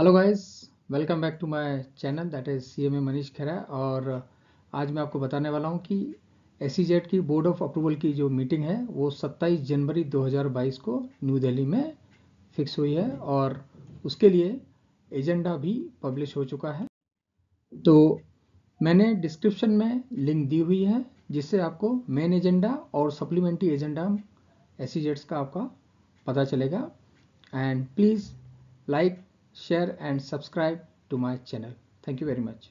hello guys welcome back to my channel that is C M A Manish Khera और आज मैं आपको बताने वाला हूं कि एस e की बोर्ड ऑफ अप्रूवल की जो मीटिंग है वो 27 जनवरी 2022 को न्यू दिल्ली में फिक्स हुई है और उसके लिए एजेंडा भी पब्लिश हो चुका है तो मैंने डिस्क्रिप्शन में लिंक दी हुई है जिससे आपको मेन एजेंडा और सप्लीमेंट्री एजेंडा एस का आपका पता चलेगा and please like share and subscribe to my channel thank you very much